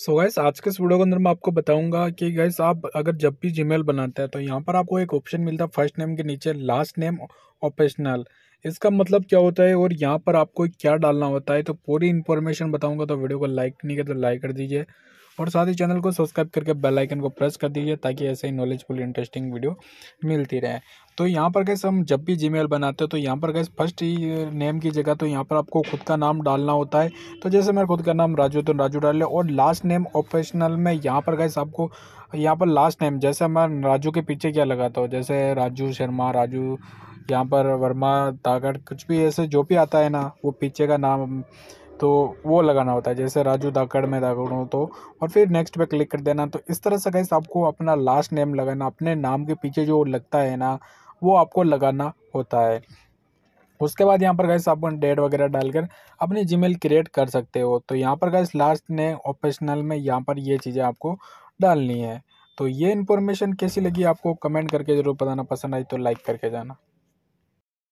सो so gas आज के इस वीडियो के अंदर मैं आपको बताऊंगा कि गैस आप अगर जब भी जीमेल बनाते हैं तो यहाँ पर आपको एक ऑप्शन मिलता है फर्स्ट नेम के नीचे लास्ट नेम ऑपेशनल इसका मतलब क्या होता है और यहाँ पर आपको क्या डालना होता है तो पूरी इन्फॉर्मेशन बताऊँगा तो वीडियो को लाइक नहीं किया तो लाइक कर दीजिए और साथ ही चैनल को सब्सक्राइब करके बेल आइकन को प्रेस कर दीजिए ताकि ऐसे ही नॉलेजफुल इंटरेस्टिंग वीडियो मिलती रहे तो यहाँ पर कैसे हम जब भी जीमेल बनाते हैं तो यहाँ पर कैसे फर्स्ट नेम की जगह तो यहाँ पर आपको खुद का नाम डालना होता है तो जैसे मैं खुद का नाम राजू तो राजू डाल लिया और लास्ट नेम ऑफेशनल में यहाँ पर कैसे आपको यहाँ पर लास्ट नेम जैसे मैं राजू के पीछे क्या लगाता हूँ जैसे राजू शर्मा राजू यहाँ पर वर्मा तागड़ कुछ भी ऐसे जो भी आता है ना वो पीछे का नाम तो वो लगाना होता है जैसे राजू दाकड़ में दाकड़ हो तो और फिर नेक्स्ट पे क्लिक कर देना तो इस तरह से कैसे आपको अपना लास्ट नेम लगाना अपने नाम के पीछे जो लगता है ना वो आपको लगाना होता है उसके बाद यहाँ पर गैस आप डेट वगैरह डालकर अपनी जीमेल क्रिएट कर सकते हो तो यहाँ पर गैस लास्ट ने ऑपरेशनल में यहाँ पर ये चीज़ें आपको डालनी है तो ये इन्फॉर्मेशन कैसी लगी आपको कमेंट करके ज़रूर बताना पसंद आई तो लाइक करके जाना